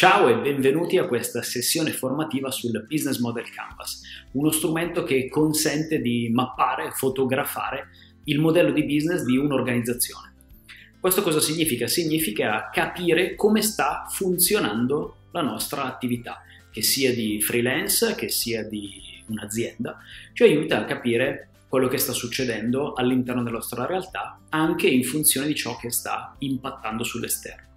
Ciao e benvenuti a questa sessione formativa sul Business Model Canvas, uno strumento che consente di mappare, fotografare il modello di business di un'organizzazione. Questo cosa significa? Significa capire come sta funzionando la nostra attività, che sia di freelance, che sia di un'azienda, ci aiuta a capire quello che sta succedendo all'interno della nostra realtà, anche in funzione di ciò che sta impattando sull'esterno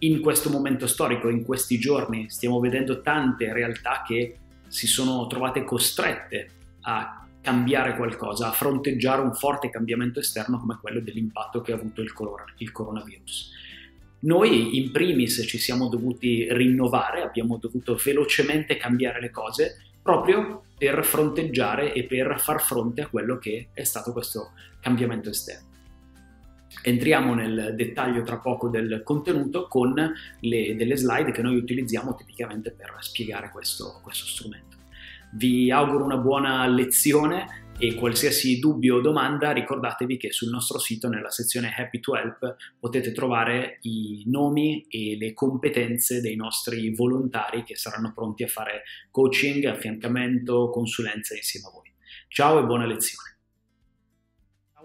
in questo momento storico, in questi giorni, stiamo vedendo tante realtà che si sono trovate costrette a cambiare qualcosa, a fronteggiare un forte cambiamento esterno come quello dell'impatto che ha avuto il, color- il coronavirus. Noi in primis ci siamo dovuti rinnovare, abbiamo dovuto velocemente cambiare le cose proprio per fronteggiare e per far fronte a quello che è stato questo cambiamento esterno. Entriamo nel dettaglio tra poco del contenuto con le, delle slide che noi utilizziamo tipicamente per spiegare questo, questo strumento. Vi auguro una buona lezione e qualsiasi dubbio o domanda ricordatevi che sul nostro sito nella sezione Happy to Help potete trovare i nomi e le competenze dei nostri volontari che saranno pronti a fare coaching, affiancamento, consulenza insieme a voi. Ciao e buona lezione!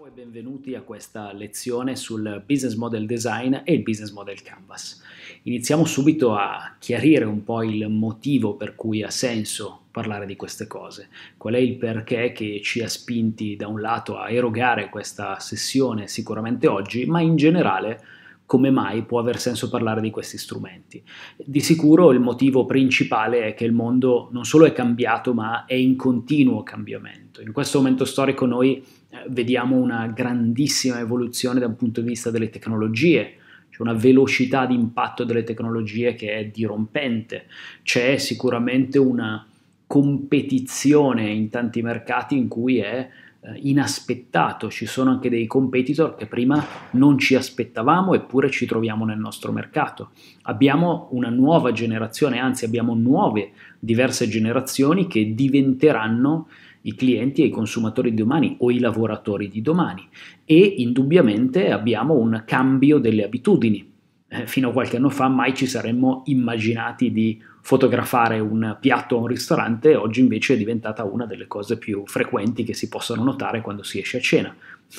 Ciao e benvenuti a questa lezione sul business model design e il business model canvas. Iniziamo subito a chiarire un po' il motivo per cui ha senso parlare di queste cose, qual è il perché che ci ha spinti da un lato a erogare questa sessione sicuramente oggi, ma in generale come mai può aver senso parlare di questi strumenti. Di sicuro il motivo principale è che il mondo non solo è cambiato, ma è in continuo cambiamento. In questo momento storico noi eh, vediamo una grandissima evoluzione dal punto di vista delle tecnologie, c'è una velocità di impatto delle tecnologie che è dirompente, c'è sicuramente una competizione in tanti mercati in cui è eh, inaspettato, ci sono anche dei competitor che prima non ci aspettavamo eppure ci troviamo nel nostro mercato. Abbiamo una nuova generazione, anzi abbiamo nuove, diverse generazioni che diventeranno i clienti e i consumatori di domani o i lavoratori di domani e indubbiamente abbiamo un cambio delle abitudini. Eh, fino a qualche anno fa mai ci saremmo immaginati di fotografare un piatto a un ristorante oggi invece è diventata una delle cose più frequenti che si possono notare quando si esce a cena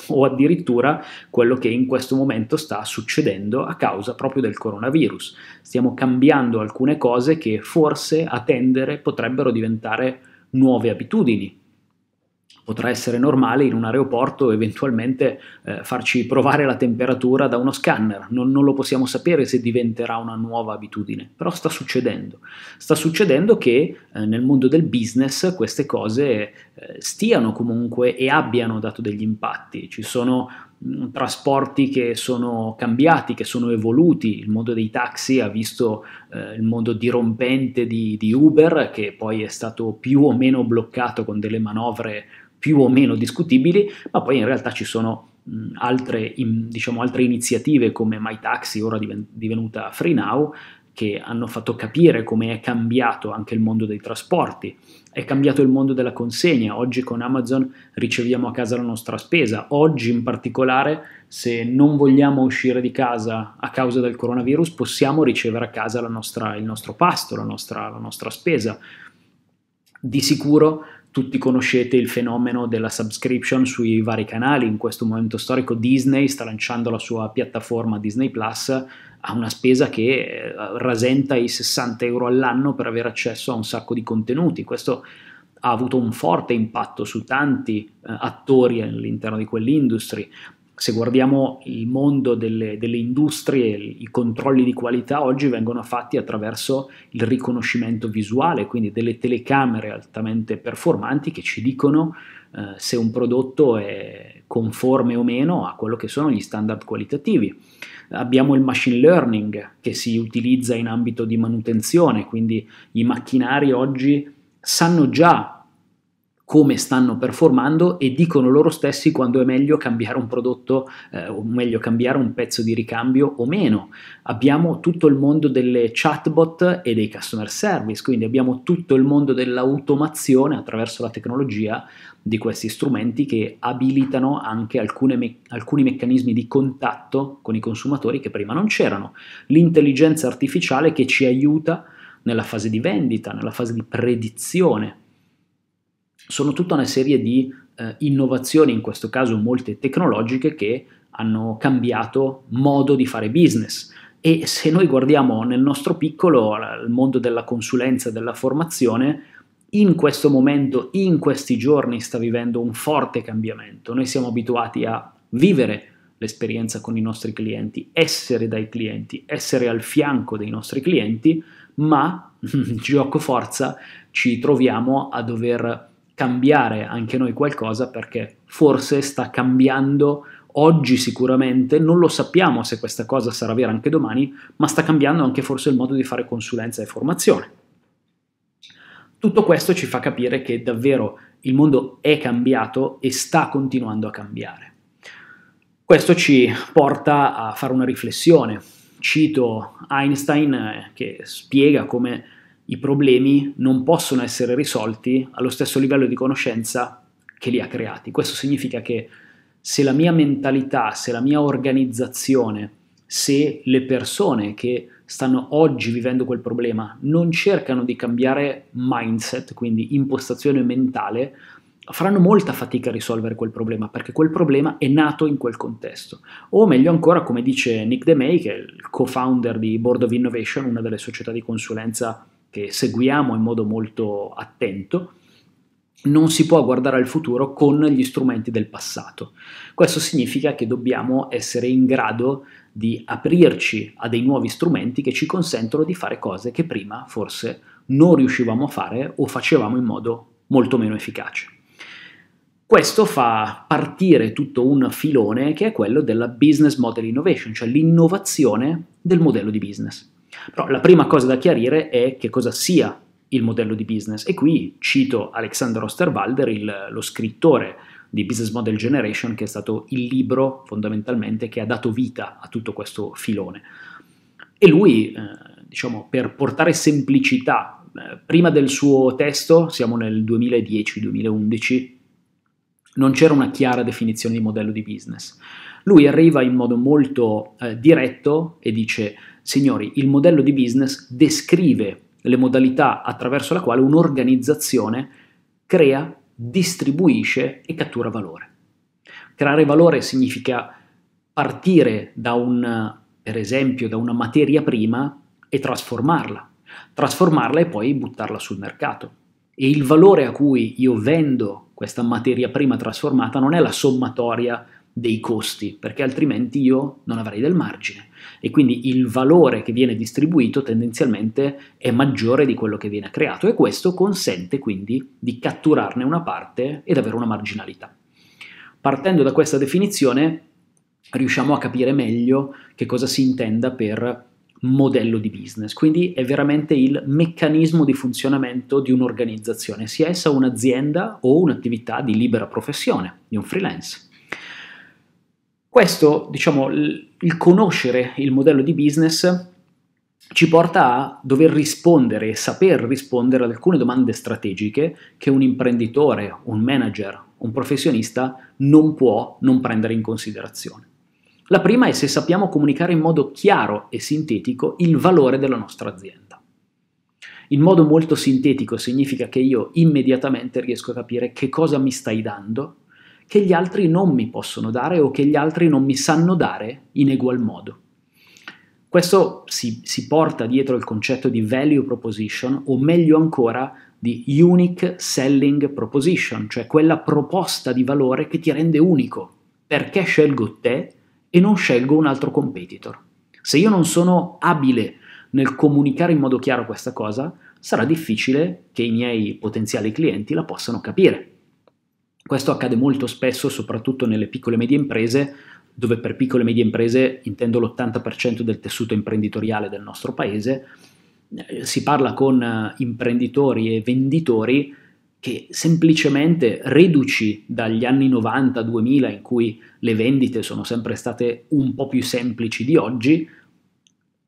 o addirittura quello che in questo momento sta succedendo a causa proprio del coronavirus. Stiamo cambiando alcune cose che forse a tendere potrebbero diventare nuove abitudini, potrà essere normale in un aeroporto eventualmente eh, farci provare la temperatura da uno scanner, non, non, lo possiamo sapere se diventerà una nuova abitudine, però sta succedendo. Sta succedendo che eh, nel mondo del business queste cose eh, stiano comunque e abbiano dato degli impatti, ci sono mm, trasporti che sono cambiati, che sono evoluti, il mondo dei taxi ha visto eh, il mondo dirompente di, di Uber che poi è stato più o meno bloccato con delle manovre più o meno discutibili, ma poi in realtà ci sono altre, diciamo, altre iniziative come MyTaxi, ora divenuta FreeNow, che hanno fatto capire come è cambiato anche il mondo dei trasporti, è cambiato il mondo della consegna, oggi con Amazon riceviamo a casa la nostra spesa, oggi in particolare se non vogliamo uscire di casa a causa del coronavirus possiamo ricevere a casa nostra, il nostro pasto, la nostra, la nostra spesa. Di sicuro tutti conoscete il fenomeno della subscription sui vari canali, in questo momento storico Disney sta lanciando la sua piattaforma Disney Plus a una spesa che eh, rasenta i 60 euro all'anno per avere accesso a un sacco di contenuti, questo ha avuto un forte impatto su tanti eh, attori all'interno di quell'industria, se guardiamo il mondo delle, delle, industrie, i controlli di qualità oggi vengono fatti attraverso il riconoscimento visuale, quindi delle telecamere altamente performanti che ci dicono eh, se un prodotto è conforme o meno a quello che sono gli standard qualitativi. Abbiamo il machine learning che si utilizza in ambito di manutenzione, quindi i macchinari oggi sanno già come stanno performando e dicono loro stessi quando è meglio cambiare un prodotto eh, o meglio cambiare un pezzo di ricambio o meno. Abbiamo tutto il mondo delle chatbot e dei customer service, quindi abbiamo tutto il mondo dell'automazione attraverso la tecnologia di questi strumenti che abilitano anche me- alcuni meccanismi di contatto con i consumatori che prima non c'erano. L'intelligenza artificiale che ci aiuta nella fase di vendita, nella fase di predizione sono tutta una serie di eh, innovazioni, in questo caso molte tecnologiche, che hanno cambiato modo di fare business. E se noi guardiamo nel nostro piccolo al mondo della consulenza, della formazione, in questo momento, in questi giorni, sta vivendo un forte cambiamento. Noi siamo abituati a vivere l'esperienza con i nostri clienti, essere dai clienti, essere al fianco dei nostri clienti, ma gioco forza ci troviamo a dover cambiare anche noi qualcosa perché forse sta cambiando oggi sicuramente, non lo sappiamo se questa cosa sarà vera anche domani, ma sta cambiando anche forse il modo di fare consulenza e formazione. Tutto questo ci fa capire che davvero il mondo è cambiato e sta continuando a cambiare. Questo ci porta a fare una riflessione. Cito Einstein eh, che spiega come i problemi non possono essere risolti allo stesso livello di conoscenza che li ha creati. Questo significa che se la mia mentalità, se la mia organizzazione, se le persone che stanno oggi vivendo quel problema non cercano di cambiare mindset, quindi impostazione mentale, faranno molta fatica a risolvere quel problema perché quel problema è nato in quel contesto. O meglio ancora, come dice Nick DeMay, che è il co-founder di Board of Innovation, una delle società di consulenza che seguiamo in modo molto attento, non si può guardare al futuro con gli strumenti del passato. Questo significa che dobbiamo essere in grado di aprirci a dei nuovi strumenti che ci consentono di fare cose che prima forse non riuscivamo a fare o facevamo in modo molto meno efficace. Questo fa partire tutto un filone che è quello della business model innovation, cioè l'innovazione del modello di business. Però la prima cosa da chiarire è che cosa sia il modello di business e qui cito Alexander Osterwalder, il, lo scrittore di Business Model Generation, che è stato il libro fondamentalmente che ha dato vita a tutto questo filone. E lui, eh, diciamo, per portare semplicità, eh, prima del suo testo, siamo nel 2010-2011, non c'era una chiara definizione di modello di business. Lui arriva in modo molto eh, diretto e dice Signori, il modello di business descrive le modalità attraverso la quale un'organizzazione crea, distribuisce e cattura valore. Creare valore significa partire da un, per esempio, da una materia prima e trasformarla, trasformarla e poi buttarla sul mercato. E il valore a cui io vendo questa materia prima trasformata non è la sommatoria dei costi, perché altrimenti io non avrei del margine e quindi il valore che viene distribuito tendenzialmente è maggiore di quello che viene creato e questo consente quindi di catturarne una parte ed avere una marginalità. Partendo da questa definizione riusciamo a capire meglio che cosa si intenda per modello di business, quindi è veramente il meccanismo di funzionamento di un'organizzazione, sia essa un'azienda o un'attività di libera professione, di un freelance. Questo, diciamo, il conoscere il modello di business ci porta a dover rispondere e saper rispondere ad alcune domande strategiche che un imprenditore, un manager, un professionista non può non prendere in considerazione. La prima è se sappiamo comunicare in modo chiaro e sintetico il valore della nostra azienda. In modo molto sintetico significa che io immediatamente riesco a capire che cosa mi stai dando che gli altri non mi possono dare o che gli altri non mi sanno dare in egual modo. Questo si, si porta dietro il concetto di value proposition o meglio ancora di unique selling proposition, cioè quella proposta di valore che ti rende unico. Perché scelgo te e non scelgo un altro competitor? Se io non sono abile nel comunicare in modo chiaro questa cosa, sarà difficile che i miei potenziali clienti la possano capire. Questo accade molto spesso, soprattutto nelle piccole e medie imprese, dove per piccole e medie imprese intendo l'80% del tessuto imprenditoriale del nostro paese. Eh, si parla con eh, imprenditori e venditori che semplicemente riduci dagli anni 90-2000 in cui le vendite sono sempre state un po' più semplici di oggi,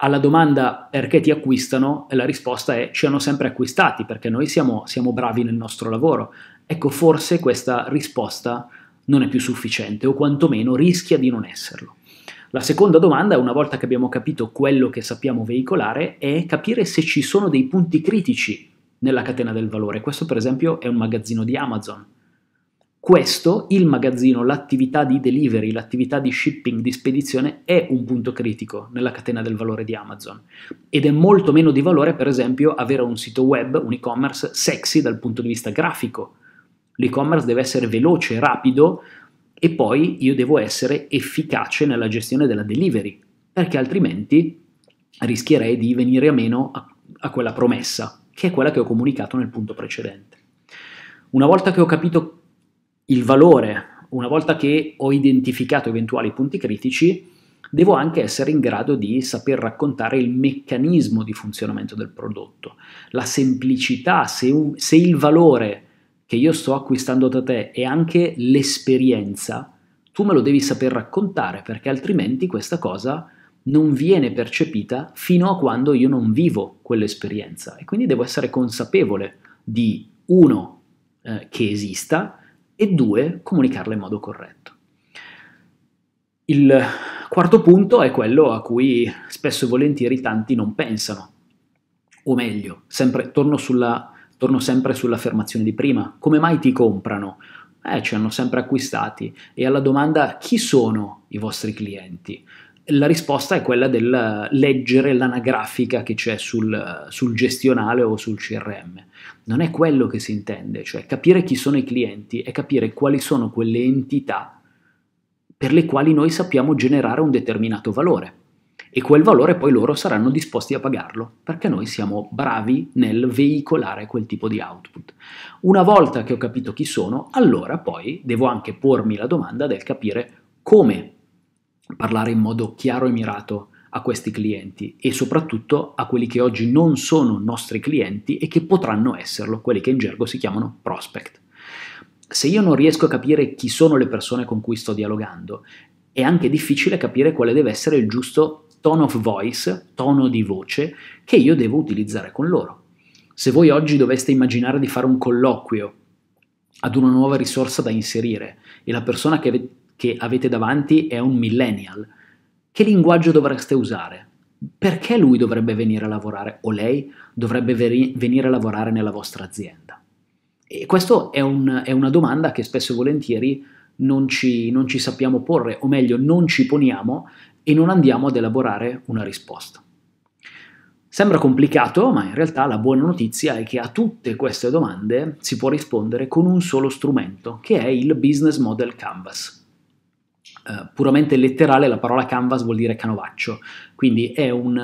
alla domanda perché ti acquistano la risposta è ci hanno sempre acquistati perché noi siamo, siamo bravi nel nostro lavoro, Ecco, forse questa risposta non è più sufficiente o quantomeno rischia di non esserlo. La seconda domanda, una volta che abbiamo capito quello che sappiamo veicolare, è capire se ci sono dei punti critici nella catena del valore. Questo per esempio è un magazzino di Amazon. Questo, il magazzino, l'attività di delivery, l'attività di shipping, di spedizione, è un punto critico nella catena del valore di Amazon. Ed è molto meno di valore, per esempio, avere un sito web, un e-commerce, sexy dal punto di vista grafico, L'e-commerce deve essere veloce, rapido e poi io devo essere efficace nella gestione della delivery, perché altrimenti rischierei di venire a meno a, a quella promessa, che è quella che ho comunicato nel punto precedente. Una volta che ho capito il valore una volta che ho identificato eventuali punti critici, devo anche essere in grado di saper raccontare il meccanismo di funzionamento del prodotto, la semplicità, se, un, se il valore che io sto acquistando da te e anche l'esperienza, tu me lo devi saper raccontare perché altrimenti questa cosa non viene percepita fino a quando io non vivo quell'esperienza e quindi devo essere consapevole di uno eh, che esista e due comunicarla in modo corretto. Il quarto punto è quello a cui spesso e volentieri tanti non pensano, o meglio, sempre torno sulla Torno sempre sull'affermazione di prima, come mai ti comprano? Eh, ci hanno sempre acquistati. E alla domanda chi sono i vostri clienti? La risposta è quella del leggere l'anagrafica che c'è sul, sul gestionale o sul CRM. Non è quello che si intende, cioè capire chi sono i clienti e capire quali sono quelle entità per le quali noi sappiamo generare un determinato valore e quel valore poi loro saranno disposti a pagarlo, perché noi siamo bravi nel veicolare quel tipo di output. Una volta che ho capito chi sono, allora poi devo anche pormi la domanda del capire come parlare in modo chiaro e mirato a questi clienti e soprattutto a quelli che oggi non sono nostri clienti e che potranno esserlo, quelli che in gergo si chiamano prospect. Se io non riesco a capire chi sono le persone con cui sto dialogando, è anche difficile capire quale deve essere il giusto tone of voice, tono di voce, che io devo utilizzare con loro. Se voi oggi doveste immaginare di fare un colloquio ad una nuova risorsa da inserire e la persona che, ave- che avete davanti è un millennial, che linguaggio dovreste usare? Perché lui dovrebbe venire a lavorare o lei dovrebbe veri- venire a lavorare nella vostra azienda? E questa è, un, è una domanda che spesso e volentieri non ci, non ci sappiamo porre, o meglio non ci poniamo e non andiamo ad elaborare una risposta. Sembra complicato, ma in realtà la buona notizia è che a tutte queste domande si può rispondere con un solo strumento, che è il Business Model Canvas. Uh, puramente letterale, la parola canvas vuol dire canovaccio, quindi è un,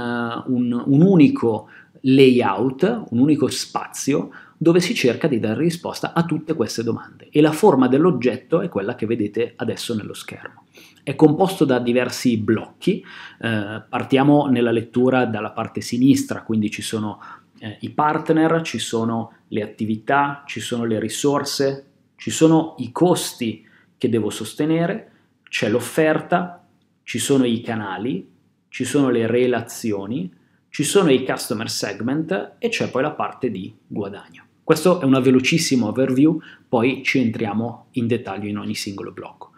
un, un unico layout, un unico spazio dove si cerca di dare risposta a tutte queste domande e la forma dell'oggetto è quella che vedete adesso nello schermo. È composto da diversi blocchi, eh, partiamo nella lettura dalla parte sinistra, quindi ci sono eh, i partner, ci sono le attività, ci sono le risorse, ci sono i costi che devo sostenere, c'è l'offerta, ci sono i canali, ci sono le relazioni, ci sono i customer segment e c'è poi la parte di guadagno. Questo è una velocissima overview, poi ci entriamo in dettaglio in ogni singolo blocco.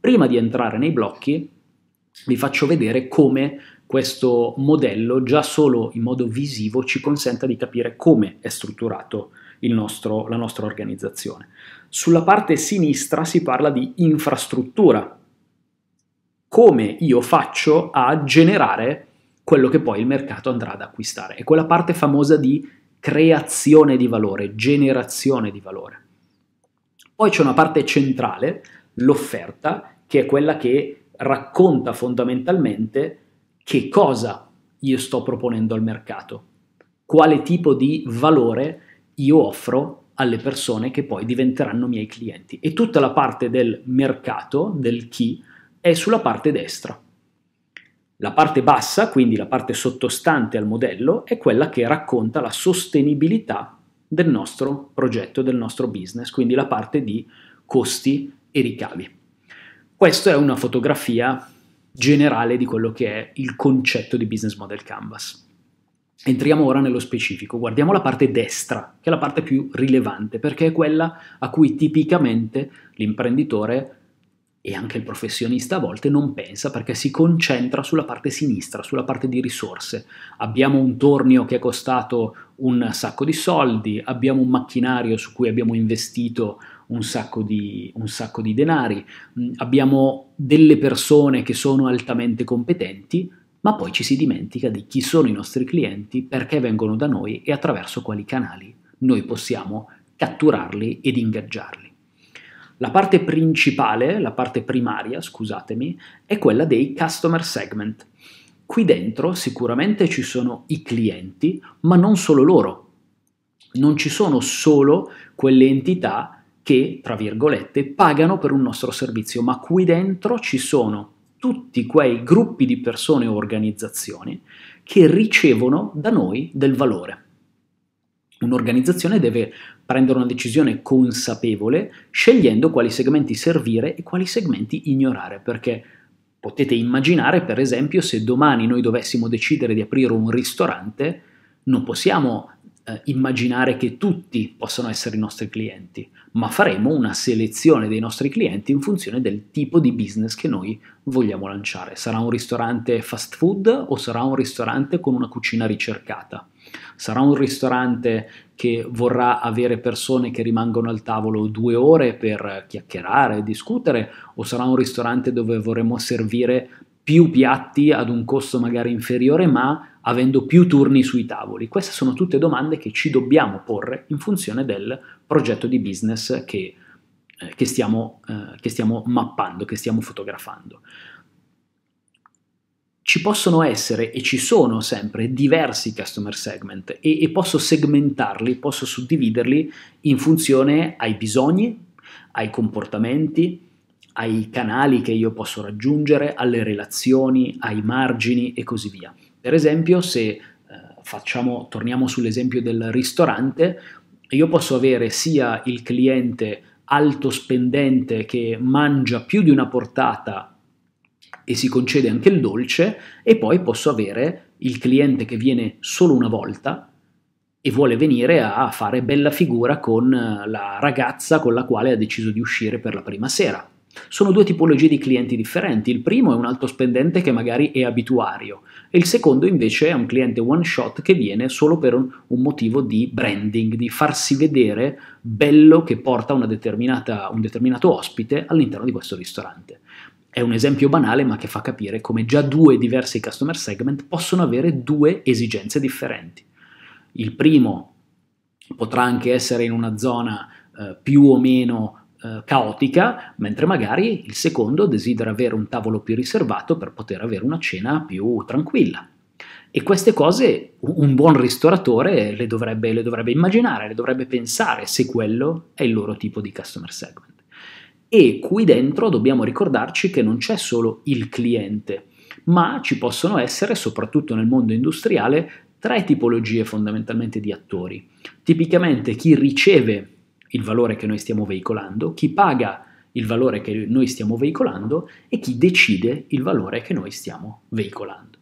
Prima di entrare nei blocchi vi faccio vedere come questo modello già solo in modo visivo ci consenta di capire come è strutturato nostro, la nostra organizzazione. Sulla parte sinistra si parla di infrastruttura, come io faccio a generare quello che poi il mercato andrà ad acquistare. È quella parte famosa di creazione di valore, generazione di valore. Poi c'è una parte centrale, l'offerta, che è quella che racconta fondamentalmente che cosa io sto proponendo al mercato, quale tipo di valore io offro alle persone che poi diventeranno miei clienti. E tutta la parte del mercato, del chi, è sulla parte destra. La parte bassa, quindi la parte sottostante al modello, è quella che racconta la sostenibilità del nostro progetto, del nostro business, quindi la parte di costi e ricavi. Questa è una fotografia generale di quello che è il concetto di business model canvas. Entriamo ora nello specifico, guardiamo la parte destra, che è la parte più rilevante, perché è quella a cui tipicamente l'imprenditore e anche il professionista a volte non pensa perché si concentra sulla parte sinistra, sulla parte di risorse. Abbiamo un tornio che è costato un sacco di soldi, abbiamo un macchinario su cui abbiamo investito un sacco di, un sacco di denari, mm, abbiamo delle persone che sono altamente competenti, ma poi ci si dimentica di chi sono i nostri clienti, perché vengono da noi e attraverso quali canali noi possiamo catturarli ed ingaggiarli. La parte principale, la parte primaria, scusatemi, è quella dei customer segment. Qui dentro sicuramente ci sono i clienti, ma non solo loro. Non ci sono solo quelle entità che, tra virgolette, pagano per un nostro servizio, ma qui dentro ci sono tutti quei gruppi di persone o organizzazioni che ricevono da noi del valore. Un'organizzazione deve prendere una decisione consapevole, scegliendo quali segmenti servire e quali segmenti ignorare, perché potete immaginare, per esempio, se domani noi dovessimo decidere di aprire un ristorante, non possiamo eh, immaginare che tutti possano essere i nostri clienti, ma faremo una selezione dei nostri clienti in funzione del tipo di business che noi vogliamo lanciare. Sarà un ristorante fast food o sarà un ristorante con una cucina ricercata? sarà un ristorante che vorrà avere persone che rimangono al tavolo due ore per chiacchierare, e discutere, o sarà un ristorante dove vorremmo servire più piatti ad un costo magari inferiore, ma avendo più turni sui tavoli? Queste sono tutte domande che ci dobbiamo porre in funzione del progetto di business che, eh, che, stiamo, eh, che stiamo mappando, che stiamo fotografando ci possono essere e ci sono sempre diversi customer segment e, e, posso segmentarli, posso suddividerli in funzione ai bisogni, ai comportamenti, ai canali che io posso raggiungere, alle relazioni, ai margini e così via. Per esempio, se eh, facciamo, torniamo sull'esempio del ristorante, io posso avere sia il cliente alto spendente che mangia più di una portata e si concede anche il dolce e poi posso avere il cliente che viene solo una volta e vuole venire a fare bella figura con eh, la ragazza con la quale ha deciso di uscire per la prima sera. Sono due tipologie di clienti differenti, il primo è un alto spendente che magari è abituario e il secondo invece è un cliente one shot che viene solo per un, motivo di branding, di farsi vedere bello che porta un determinato ospite all'interno di questo ristorante. È un esempio banale ma che fa capire come già due diversi customer segment possono avere due esigenze differenti. Il primo potrà anche essere in una zona eh, più o meno eh, caotica, mentre magari il secondo desidera avere un tavolo più riservato per poter avere una cena più tranquilla. E queste cose un buon ristoratore le dovrebbe, le dovrebbe immaginare, le dovrebbe pensare se quello è il loro tipo di customer segment. E qui dentro dobbiamo ricordarci che non c'è solo il cliente, ma ci possono essere, soprattutto nel mondo industriale, tre tipologie fondamentalmente di attori. Tipicamente chi riceve il valore che noi stiamo veicolando, chi paga il valore che noi stiamo veicolando e chi decide il valore che noi stiamo veicolando.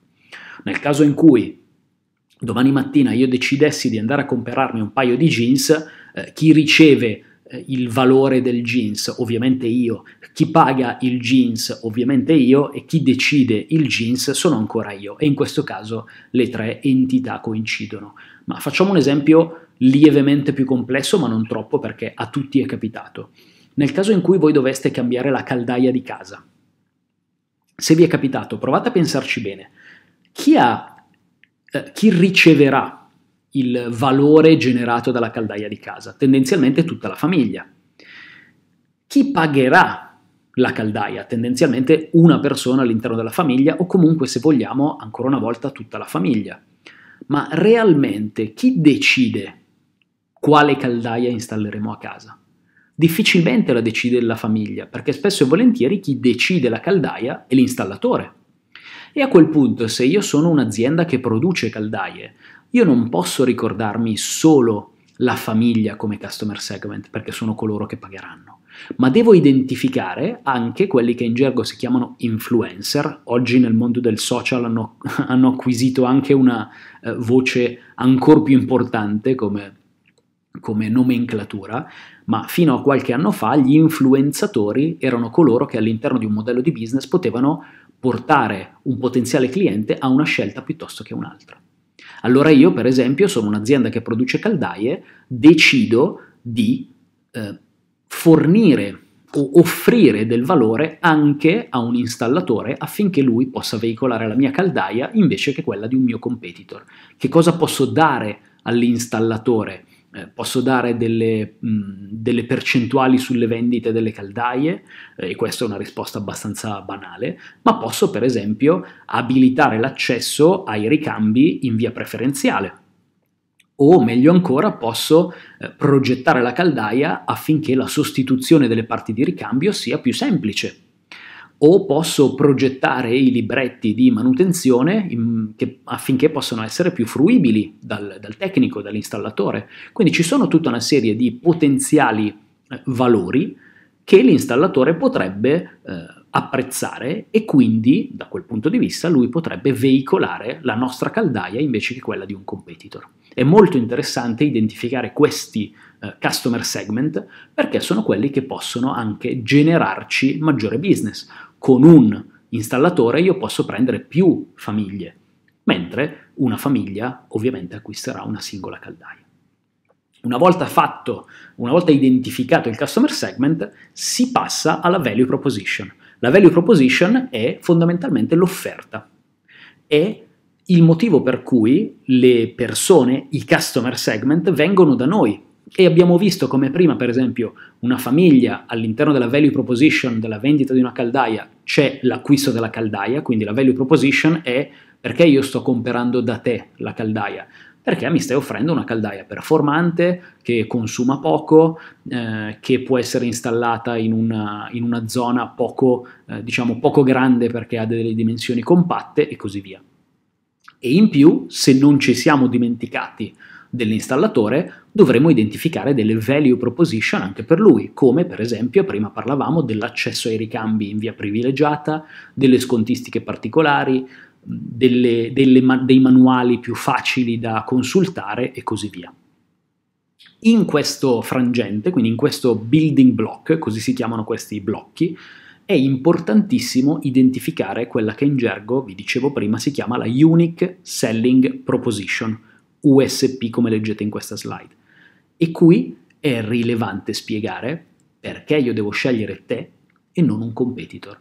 Nel caso in cui domani mattina io decidessi di andare a comprarmi un paio di jeans, eh, chi riceve eh, il valore del jeans, ovviamente io, chi paga il jeans, ovviamente io, e chi decide il jeans sono ancora io, e in questo caso le tre entità coincidono. Ma facciamo un esempio lievemente più complesso, ma non troppo, perché a tutti è capitato. Nel caso in cui voi doveste cambiare la caldaia di casa, se vi è capitato, provate a pensarci bene, chi, ha, eh, chi riceverà il valore generato dalla caldaia di casa, tendenzialmente tutta la famiglia. Chi pagherà la caldaia? Tendenzialmente una persona all'interno della famiglia o comunque, se vogliamo, ancora una volta tutta la famiglia. Ma realmente chi decide quale caldaia installeremo a casa? Difficilmente la decide la famiglia, perché spesso e volentieri chi decide la caldaia è l'installatore. E a quel punto, se io sono un'azienda che produce caldaie, io non posso ricordarmi solo la famiglia come customer segment perché sono coloro che pagheranno ma devo identificare anche quelli che in gergo si chiamano influencer. Oggi nel mondo del social hanno, hanno acquisito anche una eh, voce ancora più importante come, come nomenclatura, ma fino a qualche anno fa gli influenzatori erano coloro che all'interno di un modello di business potevano portare un potenziale cliente a una scelta piuttosto che un'altra. Allora io, per esempio, sono un'azienda che produce caldaie, decido di eh, fornire o offrire del valore anche a un installatore affinché lui possa veicolare la mia caldaia invece che quella di un mio competitor. Che cosa posso dare all'installatore eh, posso dare delle, mh, mm, delle, percentuali sulle vendite delle caldaie, eh, e questa è una risposta abbastanza banale, ma posso per esempio abilitare l'accesso ai ricambi in via preferenziale. O meglio ancora, posso eh, progettare la caldaia affinché la sostituzione delle parti di ricambio sia più semplice o posso progettare i libretti di manutenzione in, che, affinché possano essere più fruibili dal, dal tecnico, dall'installatore. Quindi ci sono tutta una serie di potenziali eh, valori che l'installatore potrebbe eh, apprezzare e quindi da quel punto di vista lui potrebbe veicolare la nostra caldaia invece che quella di un competitor. È molto interessante identificare questi eh, customer segment perché sono quelli che possono anche generarci maggiore business con un installatore io posso prendere più famiglie, mentre una famiglia ovviamente acquisterà una singola caldaia. Una volta fatto, una volta identificato il customer segment, si passa alla value proposition. La value proposition è fondamentalmente l'offerta, è il motivo per cui le persone, i customer segment, vengono da noi e abbiamo visto come prima, per esempio, una famiglia all'interno della value proposition della vendita di una caldaia c'è l'acquisto della caldaia, quindi la value proposition è perché io sto comprando da te la caldaia, perché mi stai offrendo una caldaia performante che consuma poco, eh, che può essere installata in una, in una zona poco, eh, diciamo, poco grande perché ha delle dimensioni compatte e così via. E in più, se non ci siamo dimenticati dell'installatore, dovremo identificare delle value proposition anche per lui, come per esempio prima parlavamo dell'accesso ai ricambi in via privilegiata, delle scontistiche particolari, delle, delle, dei manuali più facili da consultare e così via. In questo frangente, quindi in questo building block, così si chiamano questi blocchi, è importantissimo identificare quella che in gergo, vi dicevo prima, si chiama la Unique Selling Proposition, USP come leggete in questa slide. E qui è rilevante spiegare perché io devo scegliere te e non un competitor.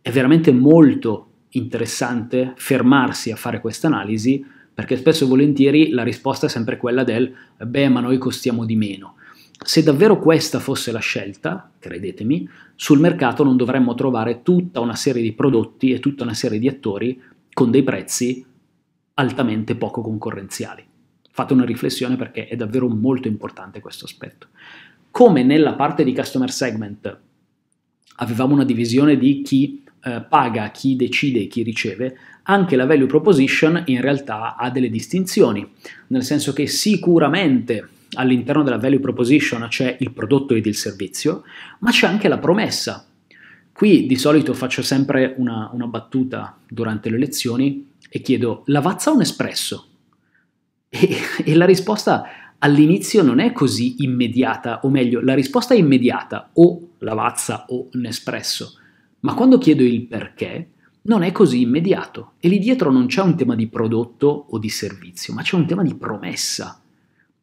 È veramente molto interessante fermarsi a fare questa analisi perché spesso e volentieri la risposta è sempre quella del beh ma noi costiamo di meno. Se davvero questa fosse la scelta, credetemi, sul mercato non dovremmo trovare tutta una serie di prodotti e tutta una serie di attori con dei prezzi altamente poco concorrenziali. Fate una riflessione perché è davvero molto importante questo aspetto. Come nella parte di customer segment avevamo una divisione di chi eh, paga, chi decide, e chi riceve, anche la value proposition in realtà ha delle distinzioni, nel senso che sicuramente all'interno della value proposition c'è il prodotto ed il servizio, ma c'è anche la promessa. Qui di solito faccio sempre una, una battuta durante le lezioni e chiedo la vazza o un espresso? E, e la risposta all'inizio non è così immediata, o meglio, la risposta è immediata, o Lavazza o un espresso, Ma quando chiedo il perché, non è così immediato. E lì dietro non c'è un tema di prodotto o di servizio, ma c'è un tema di promessa.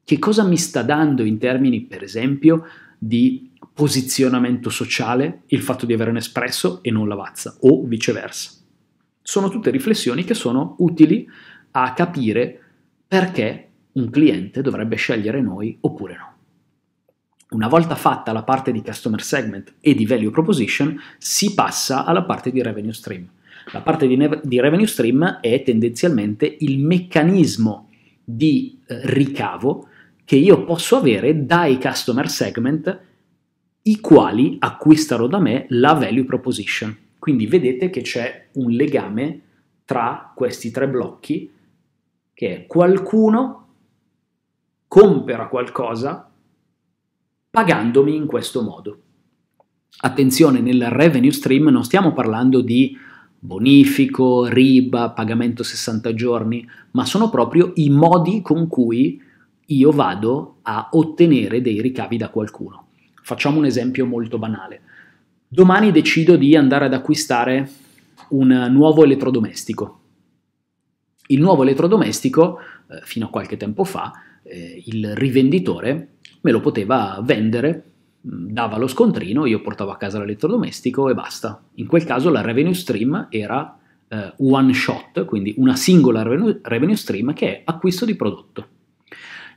Che cosa mi sta dando in termini, per esempio, di posizionamento sociale il fatto di avere un espresso e non Lavazza, o viceversa? Sono tutte riflessioni che sono utili a capire perché un cliente dovrebbe scegliere noi oppure no. Una volta fatta la parte di customer segment e di value proposition, si passa alla parte di revenue stream. La parte di, ne- di revenue stream è tendenzialmente il meccanismo di eh, ricavo che io posso avere dai customer segment i quali acquistano da me la value proposition. Quindi vedete che c'è un legame tra questi tre blocchi che è qualcuno compra qualcosa pagandomi in questo modo. Attenzione, nel revenue stream non stiamo parlando di bonifico, riba, pagamento 60 giorni, ma sono proprio i modi con cui io vado a ottenere dei ricavi da qualcuno. Facciamo un esempio molto banale. Domani decido di andare ad acquistare un nuovo elettrodomestico il nuovo elettrodomestico, eh, fino a qualche tempo fa, eh, il rivenditore me lo poteva vendere, mm, dava lo scontrino, io portavo a casa l'elettrodomestico e basta. In quel caso la revenue stream era eh, one shot, quindi una singola revenue stream che è acquisto di prodotto.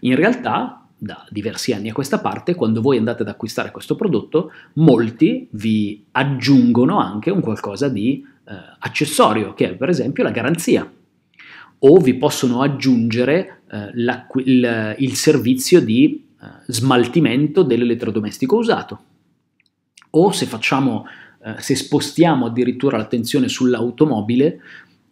In realtà da diversi anni a questa parte, quando voi andate ad acquistare questo prodotto, molti vi aggiungono anche un qualcosa di eh, accessorio, che è per esempio la garanzia o vi possono aggiungere eh, la, il, il, servizio di eh, smaltimento dell'elettrodomestico usato. O se, facciamo, eh, se spostiamo addirittura l'attenzione sull'automobile,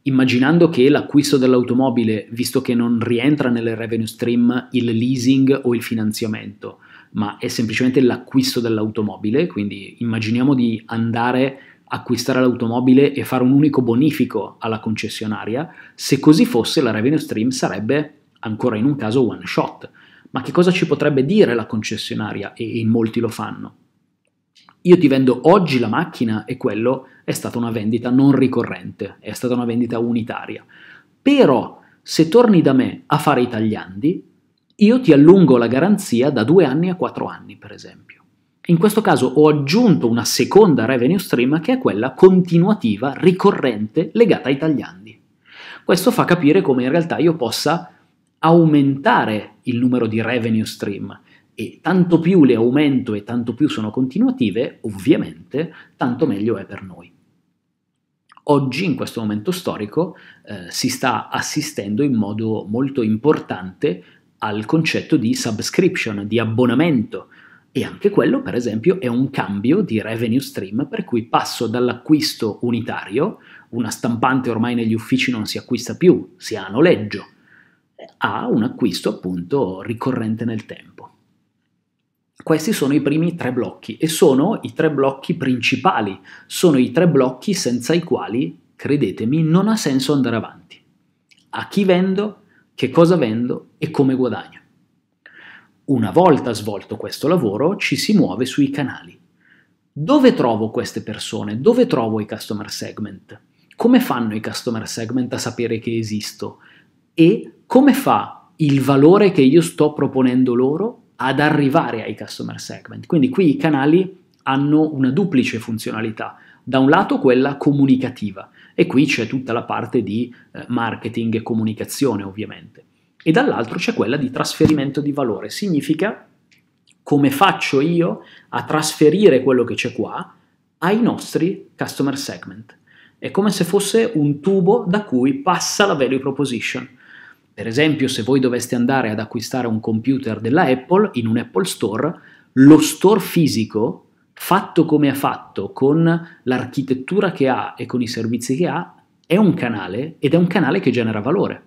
immaginando che l'acquisto dell'automobile, visto che non rientra nel revenue stream il leasing o il finanziamento, ma è semplicemente l'acquisto dell'automobile, quindi immaginiamo di andare acquistare l'automobile e fare un unico bonifico alla concessionaria, se così fosse la revenue stream sarebbe ancora in un caso one shot. Ma che cosa ci potrebbe dire la concessionaria? E in molti lo fanno. Io ti vendo oggi la macchina e quello è stata una vendita non ricorrente, è stata una vendita unitaria. Però se torni da me a fare i tagliandi, io ti allungo la garanzia da due anni a quattro anni, per esempio. In questo caso ho aggiunto una seconda revenue stream che è quella continuativa, ricorrente, legata ai tagliandi. Questo fa capire come in realtà io possa aumentare il numero di revenue stream e tanto più le aumento e tanto più sono continuative, ovviamente, tanto meglio è per noi. Oggi, in questo momento storico, eh, si sta assistendo in modo molto importante al concetto di subscription, di abbonamento, e anche quello, per esempio, è un cambio di revenue stream, per cui passo dall'acquisto unitario, una stampante ormai negli uffici non si acquista più, si ha a noleggio, a un acquisto appunto ricorrente nel tempo. Questi sono i primi tre blocchi e sono i tre blocchi principali, sono i tre blocchi senza i quali, credetemi, non ha senso andare avanti. A chi vendo, che cosa vendo e come guadagno. Una volta svolto questo lavoro ci si muove sui canali. Dove trovo queste persone? Dove trovo i customer segment? Come fanno i customer segment a sapere che esisto? E come fa il valore che io sto proponendo loro ad arrivare ai customer segment? Quindi qui i canali hanno una duplice funzionalità. Da un lato quella comunicativa e qui c'è tutta la parte di eh, marketing e comunicazione ovviamente e dall'altro c'è quella di trasferimento di valore. Significa come faccio io a trasferire quello che c'è qua ai nostri customer segment. È come se fosse un tubo da cui passa la value proposition. Per esempio, se voi doveste andare ad acquistare un computer della Apple in un Apple Store, lo store fisico, fatto come ha fatto, con l'architettura che ha e con i servizi che ha, è un canale ed è un canale che genera valore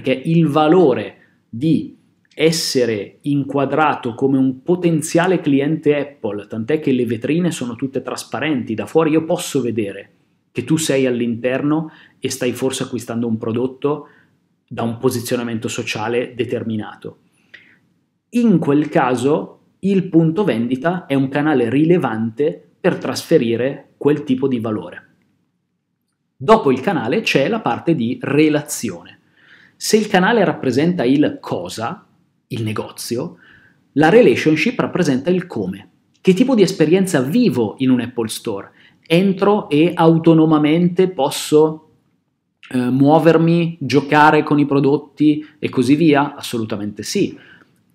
perché il valore di essere inquadrato come un potenziale cliente Apple, tant'è che le vetrine sono tutte trasparenti, da fuori io posso vedere che tu sei all'interno e stai forse acquistando un prodotto da un posizionamento sociale determinato. In quel caso il punto vendita è un canale rilevante per trasferire quel tipo di valore. Dopo il canale c'è la parte di relazione. Se il canale rappresenta il cosa, il negozio, la relationship rappresenta il come. Che tipo di esperienza vivo in un Apple Store? Entro e autonomamente posso eh, muovermi, giocare con i prodotti e così via? Assolutamente sì.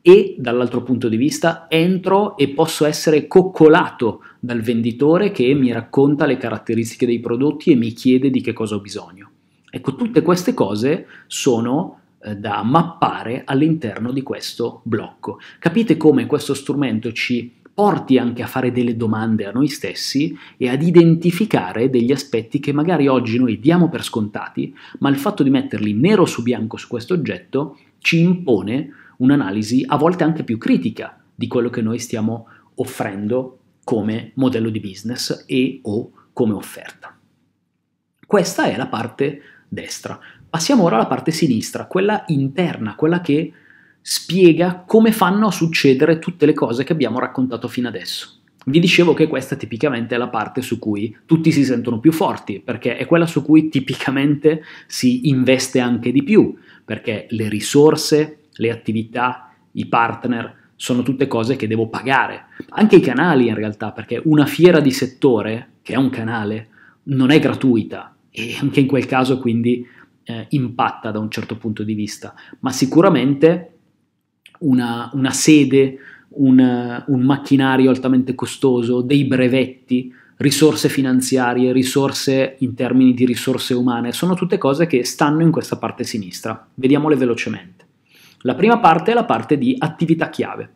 E dall'altro punto di vista entro e posso essere coccolato dal venditore che mi racconta le caratteristiche dei prodotti e mi chiede di che cosa ho bisogno. Ecco, tutte queste cose sono eh, da mappare all'interno di questo blocco. Capite come questo strumento ci porti anche a fare delle domande a noi stessi e ad identificare degli aspetti che magari oggi noi diamo per scontati, ma il fatto di metterli nero su bianco su questo oggetto ci impone un'analisi a volte anche più critica di quello che noi stiamo offrendo come modello di business e o come offerta. Questa è la parte destra. Passiamo ora alla parte sinistra, quella interna, quella che spiega come fanno a succedere tutte le cose che abbiamo raccontato fino adesso. Vi dicevo che questa tipicamente è la parte su cui tutti si sentono più forti, perché è quella su cui tipicamente si investe anche di più, perché le risorse, le attività, i partner sono tutte cose che devo pagare. Anche i canali in realtà, perché una fiera di settore, che è un canale, non è gratuita, e anche in quel caso quindi eh, impatta da un certo punto di vista, ma sicuramente una, una sede, un, un, macchinario altamente costoso, dei brevetti, risorse finanziarie, risorse in termini di risorse umane, sono tutte cose che stanno in questa parte sinistra. Vediamole velocemente. La prima parte è la parte di attività chiave.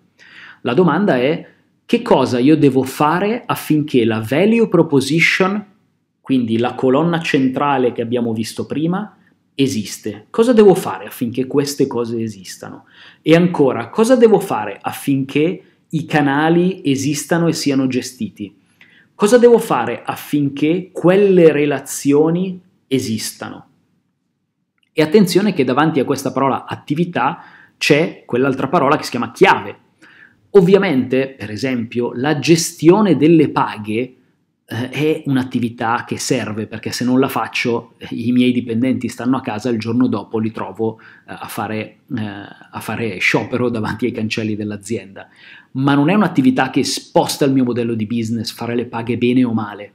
La domanda è che cosa io devo fare affinché la value proposition quindi la colonna centrale che abbiamo visto prima esiste. Cosa devo fare affinché queste cose esistano? E ancora, cosa devo fare affinché i canali esistano e siano gestiti? Cosa devo fare affinché quelle relazioni esistano? E attenzione che davanti a questa parola attività c'è quell'altra parola che si chiama chiave. Ovviamente, per esempio, la gestione delle paghe eh, è un'attività che serve perché se non la faccio i miei dipendenti stanno a casa il giorno dopo li trovo eh, a fare, eh, a fare sciopero davanti ai cancelli dell'azienda ma non è un'attività che sposta il mio modello di business fare le paghe bene o male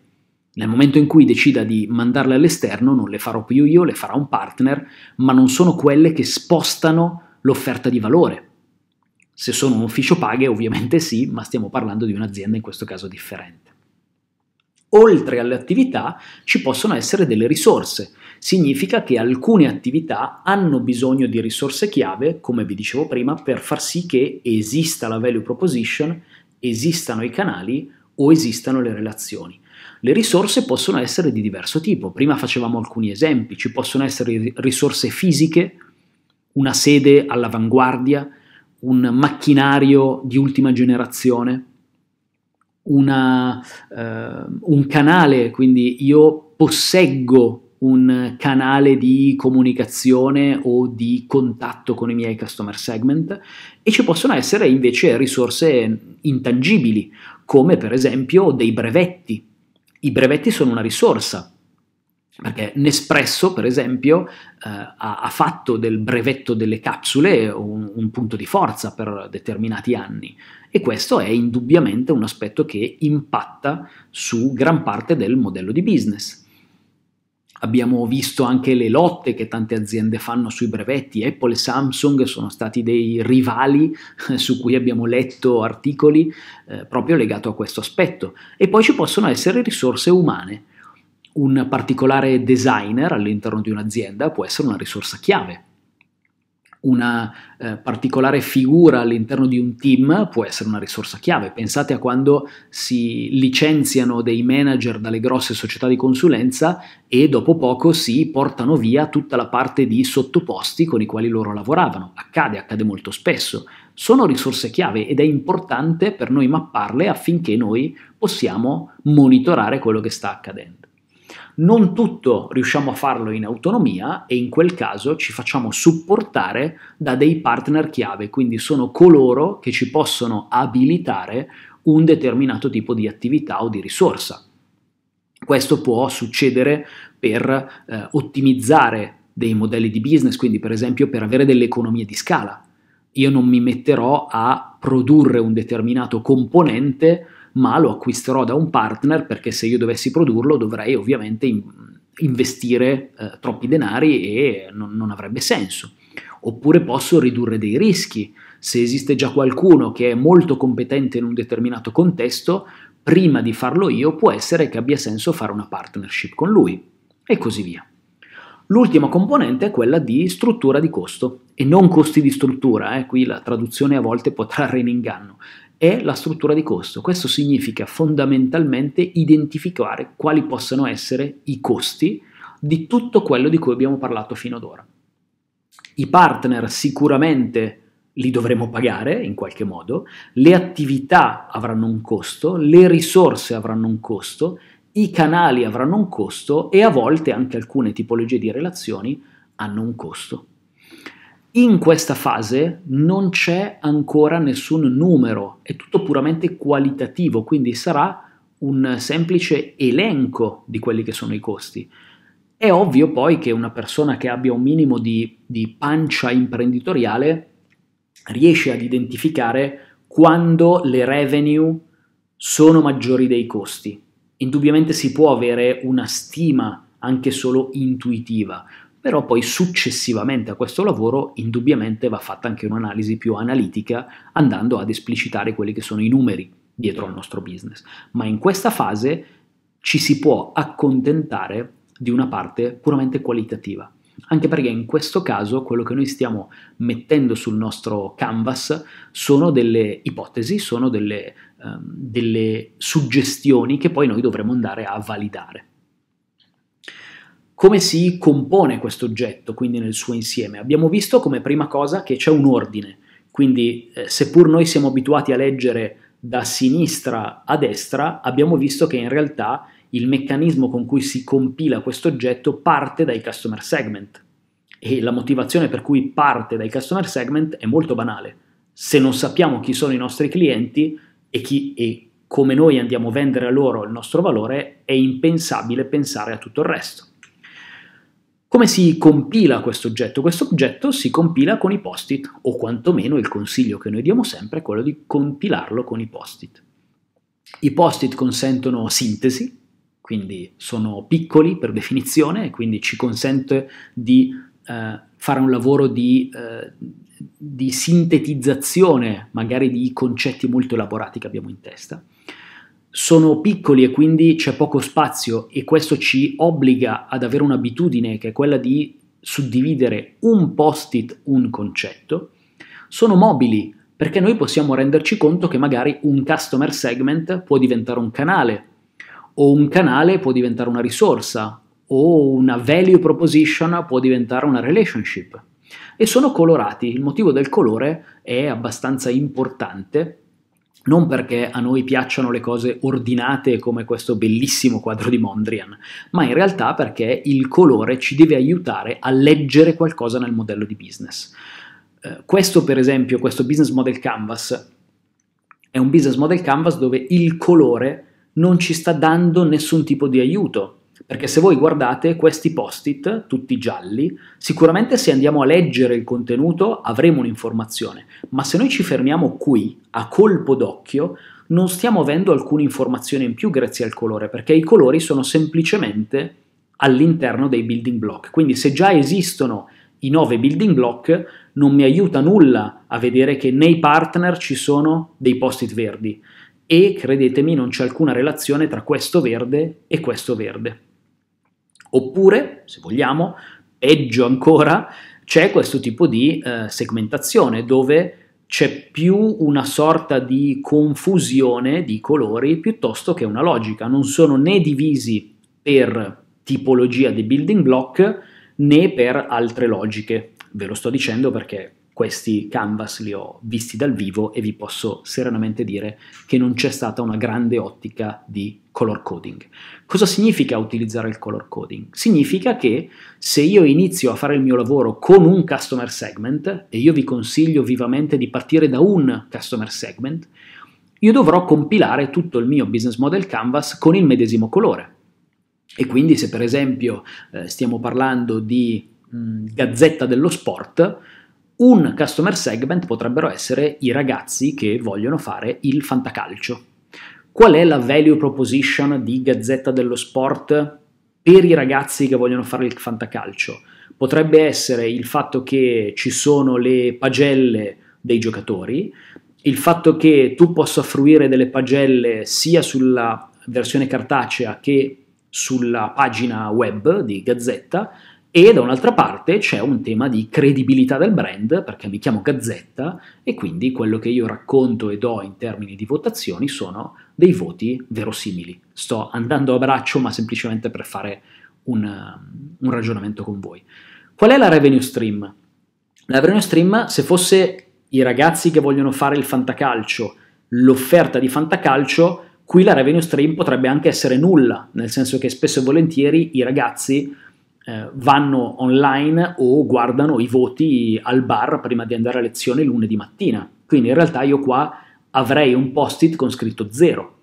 nel momento in cui decida di mandarle all'esterno non le farò più io le farà un partner ma non sono quelle che spostano l'offerta di valore se sono un ufficio paghe ovviamente sì ma stiamo parlando di un'azienda in questo caso differente oltre alle attività ci possono essere delle risorse. Significa che alcune attività hanno bisogno di risorse chiave, come vi dicevo prima, per far sì che esista la value proposition, esistano i canali o esistano le relazioni. Le risorse possono essere di diverso tipo. Prima facevamo alcuni esempi, ci possono essere risorse fisiche, una sede all'avanguardia, un macchinario di ultima generazione, una, eh, un canale, quindi io posseggo un canale di comunicazione o di contatto con i miei customer segment e ci possono essere invece risorse intangibili come per esempio dei brevetti. I brevetti sono una risorsa, perché Nespresso, per esempio, eh, ha, ha, fatto del brevetto delle capsule un, un, punto di forza per determinati anni e questo è indubbiamente un aspetto che impatta su gran parte del modello di business. Abbiamo visto anche le lotte che tante aziende fanno sui brevetti, Apple e Samsung sono stati dei rivali eh, su cui abbiamo letto articoli eh, proprio legato a questo aspetto. E poi ci possono essere risorse umane un particolare designer all'interno di un'azienda può essere una risorsa chiave. Una eh, particolare figura all'interno di un team può essere una risorsa chiave. Pensate a quando si licenziano dei manager dalle grosse società di consulenza e dopo poco si portano via tutta la parte di sottoposti con i quali loro lavoravano. Accade, accade molto spesso. Sono risorse chiave ed è importante per noi mapparle affinché noi possiamo monitorare quello che sta accadendo. Non tutto riusciamo a farlo in autonomia e in quel caso ci facciamo supportare da dei partner chiave, quindi sono coloro che ci possono abilitare un determinato tipo di attività o di risorsa. Questo può succedere per eh, ottimizzare dei modelli di business, quindi per esempio per avere delle economie di scala. Io non mi metterò a produrre un determinato componente ma lo acquisterò da un partner perché se io dovessi produrlo dovrei ovviamente investire eh, troppi denari e non, non avrebbe senso. Oppure posso ridurre dei rischi. Se esiste già qualcuno che è molto competente in un determinato contesto, prima di farlo io può essere che abbia senso fare una partnership con lui. E così via. L'ultima componente è quella di struttura di costo e non costi di struttura, eh? qui la traduzione a volte può trarre in inganno è la struttura di costo. Questo significa fondamentalmente identificare quali possano essere i costi di tutto quello di cui abbiamo parlato fino ad ora. I partner sicuramente li dovremo pagare in qualche modo, le attività avranno un costo, le risorse avranno un costo, i canali avranno un costo e a volte anche alcune tipologie di relazioni hanno un costo. In questa fase non c'è ancora nessun numero, è tutto puramente qualitativo, quindi sarà un semplice elenco di quelli che sono i costi. È ovvio poi che una persona che abbia un minimo di, di pancia imprenditoriale riesce ad identificare quando le revenue sono maggiori dei costi. Indubbiamente si può avere una stima anche solo intuitiva, però poi successivamente a questo lavoro indubbiamente va fatta anche un'analisi più analitica andando ad esplicitare quelli che sono i numeri dietro al nostro business, ma in questa fase ci si può accontentare di una parte puramente qualitativa, anche perché in questo caso quello che noi stiamo mettendo sul nostro canvas sono delle ipotesi, sono delle, um, delle suggestioni che poi noi dovremo andare a validare come si compone questo oggetto, quindi nel suo insieme. Abbiamo visto come prima cosa che c'è un ordine, quindi eh, seppur noi siamo abituati a leggere da sinistra a destra, abbiamo visto che in realtà il meccanismo con cui si compila questo oggetto parte dai customer segment e la motivazione per cui parte dai customer segment è molto banale. Se non sappiamo chi sono i nostri clienti e, chi, e come noi andiamo a vendere a loro il nostro valore, è impensabile pensare a tutto il resto. Come si compila questo oggetto? Questo oggetto si compila con i post-it, o quantomeno il consiglio che noi diamo sempre è quello di compilarlo con i post-it. I post-it consentono sintesi, quindi sono piccoli per definizione, e quindi ci consente di eh, fare un lavoro di, eh, di sintetizzazione magari di concetti molto elaborati che abbiamo in testa sono piccoli e quindi c'è poco spazio e questo ci obbliga ad avere un'abitudine che è quella di suddividere un post-it un concetto. Sono mobili perché noi possiamo renderci conto che magari un customer segment può diventare un canale o un canale può diventare una risorsa o una value proposition può diventare una relationship. E sono colorati, il motivo del colore è abbastanza importante non perché a noi piacciono le cose ordinate come questo bellissimo quadro di Mondrian, ma in realtà perché il colore ci deve aiutare a leggere qualcosa nel modello di business. Eh, questo per esempio, questo business model canvas, è un business model canvas dove il colore non ci sta dando nessun tipo di aiuto, perché se voi guardate questi post-it, tutti gialli, sicuramente se andiamo a leggere il contenuto avremo un'informazione, ma se noi ci fermiamo qui, a colpo d'occhio, non stiamo avendo alcuna informazione in più grazie al colore, perché i colori sono semplicemente all'interno dei building block. Quindi se già esistono i nove building block, non mi aiuta nulla a vedere che nei partner ci sono dei post-it verdi e credetemi non c'è alcuna relazione tra questo verde e questo verde. Oppure, se vogliamo, peggio ancora, c'è questo tipo di eh, segmentazione dove c'è più una sorta di confusione di colori piuttosto che una logica, non sono né divisi per tipologia di building block né per altre logiche. Ve lo sto dicendo perché questi canvas li ho visti dal vivo e vi posso serenamente dire che non c'è stata una grande ottica di color coding. Cosa significa utilizzare il color coding? Significa che se io inizio a fare il mio lavoro con un customer segment, e io vi consiglio vivamente di partire da un customer segment, io dovrò compilare tutto il mio business model canvas con il medesimo colore. E quindi se per esempio eh, stiamo parlando di mh, gazzetta dello sport, un customer segment potrebbero essere i ragazzi che vogliono fare il fantacalcio. Qual è la value proposition di Gazzetta dello Sport per i ragazzi che vogliono fare il fantacalcio? Potrebbe essere il fatto che ci sono le pagelle dei giocatori, il fatto che tu possa fruire delle pagelle sia sulla versione cartacea che sulla pagina web di Gazzetta, e da un'altra parte c'è un tema di credibilità del brand, perché mi chiamo Gazzetta e quindi quello che io racconto e do in termini di votazioni sono dei voti verosimili. Sto andando a braccio, ma semplicemente per fare un, um, un ragionamento con voi. Qual è la revenue stream? La revenue stream, se fosse i ragazzi che vogliono fare il fantacalcio, l'offerta di fantacalcio, qui la revenue stream potrebbe anche essere nulla, nel senso che spesso e volentieri i ragazzi eh, vanno online o guardano i voti al bar prima di andare a lezione lunedì mattina. Quindi in realtà io qua avrei un post-it con scritto zero.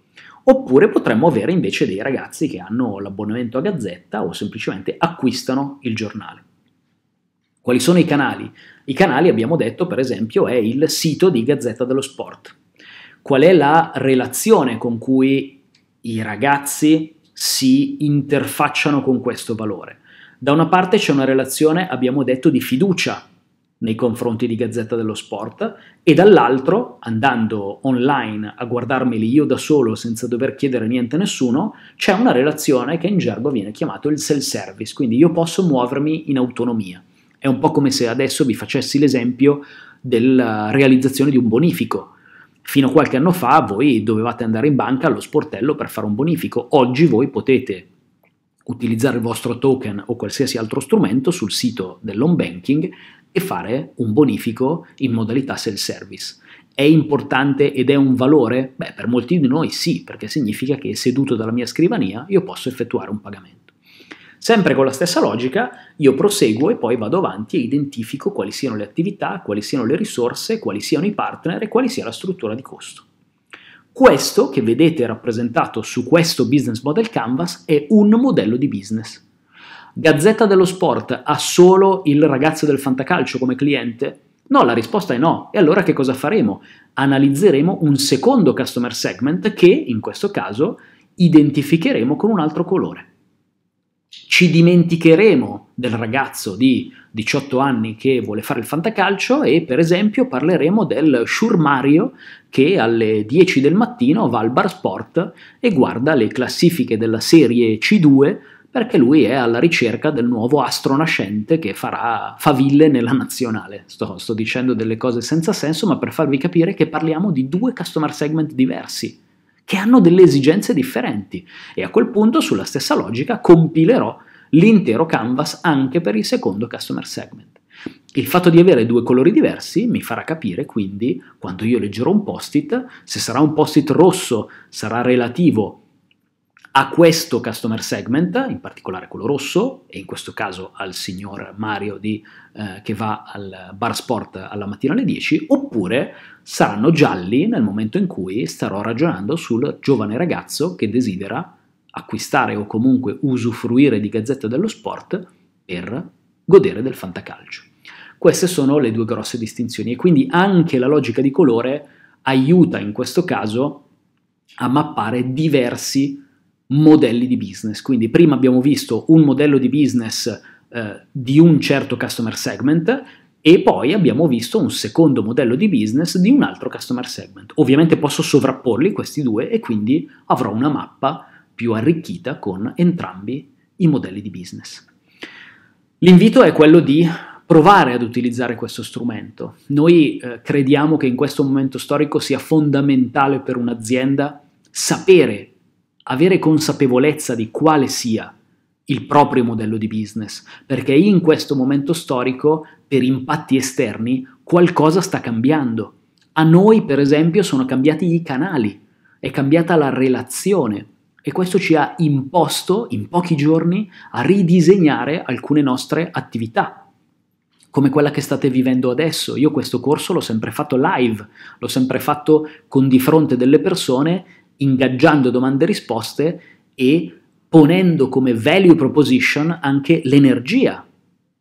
Oppure potremmo avere invece dei ragazzi che hanno l'abbonamento a Gazzetta o semplicemente acquistano il giornale. Quali sono i canali? I canali, abbiamo detto, per esempio, è il sito di Gazzetta dello Sport. Qual è la relazione con cui i ragazzi si interfacciano con questo valore? Da una parte c'è una relazione, abbiamo detto, di fiducia nei confronti di Gazzetta dello Sport e dall'altro, andando online a guardarmeli io da solo senza dover chiedere niente a nessuno, c'è una relazione che in gergo viene chiamato il self-service, quindi io posso muovermi in autonomia. È un po' come se adesso vi facessi l'esempio della realizzazione di un bonifico. Fino a qualche anno fa voi dovevate andare in banca allo sportello per fare un bonifico, oggi voi potete utilizzare il vostro token o qualsiasi altro strumento sul sito dell'home banking e fare un bonifico in modalità self-service. È importante ed è un valore? Beh, per molti di noi sì, perché significa che seduto dalla mia scrivania io posso effettuare un pagamento. Sempre con la stessa logica, io proseguo e poi vado avanti e identifico quali siano le attività, quali siano le risorse, quali siano i partner e quali sia la struttura di costo. Questo che vedete rappresentato su questo business model canvas è un modello di business. Gazzetta dello Sport ha solo il ragazzo del fantacalcio come cliente? No, la risposta è no. E allora che cosa faremo? Analizzeremo un secondo customer segment che, in questo caso, identificheremo con un altro colore. Ci dimenticheremo del ragazzo di 18 anni che vuole fare il fantacalcio e per esempio parleremo del Sure Mario che alle 10 del mattino va al Bar Sport e guarda le classifiche della serie C2 perché lui è alla ricerca del nuovo astro nascente che farà faville nella nazionale. Sto, sto dicendo delle cose senza senso, ma per farvi capire che parliamo di due customer segment diversi, che hanno delle esigenze differenti. E a quel punto, sulla stessa logica, compilerò l'intero canvas anche per il secondo customer segment. Il fatto di avere due colori diversi mi farà capire quindi quando io leggerò un post-it, se sarà un post-it rosso sarà relativo a questo customer segment, in particolare quello rosso, e in questo caso al signor Mario di, eh, che va al bar sport alla mattina alle 10, oppure saranno gialli nel momento in cui starò ragionando sul giovane ragazzo che desidera acquistare o comunque usufruire di Gazzetta dello Sport per godere del fantacalcio. Queste sono le due grosse distinzioni e quindi anche la logica di colore aiuta in questo caso a mappare diversi modelli di business. Quindi prima abbiamo visto un modello di business eh, di un certo customer segment e poi abbiamo visto un secondo modello di business di un altro customer segment. Ovviamente posso sovrapporli questi due e quindi avrò una mappa più arricchita con entrambi i modelli di business. L'invito è quello di provare ad utilizzare questo strumento. Noi eh, crediamo che in questo momento storico sia fondamentale per un'azienda sapere, avere consapevolezza di quale sia il proprio modello di business, perché in questo momento storico, per impatti esterni, qualcosa sta cambiando. A noi, per esempio, sono cambiati i canali, è cambiata la relazione e questo ci ha imposto in pochi giorni a ridisegnare alcune nostre attività, come quella che state vivendo adesso. Io questo corso l'ho sempre fatto live, l'ho sempre fatto con di fronte delle persone, ingaggiando domande e risposte e ponendo come value proposition anche l'energia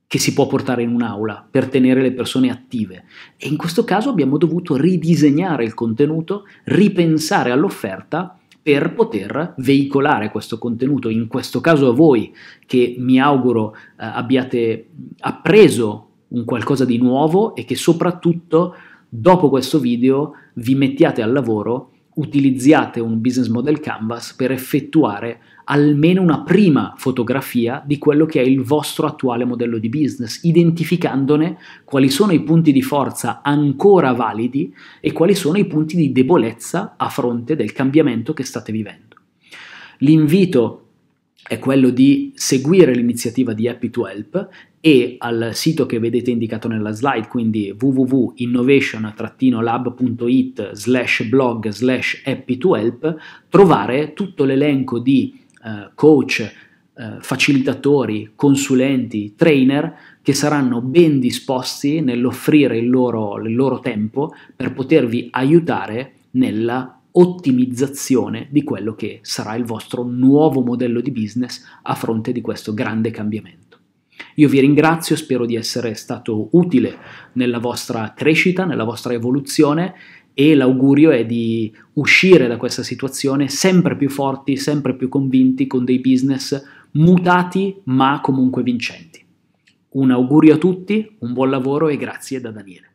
che si può portare in un'aula per tenere le persone attive. E in questo caso abbiamo dovuto ridisegnare il contenuto, ripensare all'offerta per poter veicolare questo contenuto, in questo caso a voi che mi auguro eh, abbiate appreso un qualcosa di nuovo e che soprattutto dopo questo video vi mettiate al lavoro utilizziate un business model canvas per effettuare almeno una prima fotografia di quello che è il vostro attuale modello di business, identificandone quali sono i punti di forza ancora validi e quali sono i punti di debolezza a fronte del cambiamento che state vivendo. L'invito è quello di seguire l'iniziativa di Happy to Help e al sito che vedete indicato nella slide, quindi www.innovation-lab.it slash blog slash happy to help, trovare tutto l'elenco di eh, coach, eh, facilitatori, consulenti, trainer che saranno ben disposti nell'offrire il loro, il loro tempo per potervi aiutare nella ottimizzazione di quello che sarà il vostro nuovo modello di business a fronte di questo grande cambiamento. Io vi ringrazio, spero di essere stato utile nella vostra crescita, nella vostra evoluzione e l'augurio è di uscire da questa situazione sempre più forti, sempre più convinti con dei business mutati ma comunque vincenti. Un augurio a tutti, un buon lavoro e grazie da Daniele.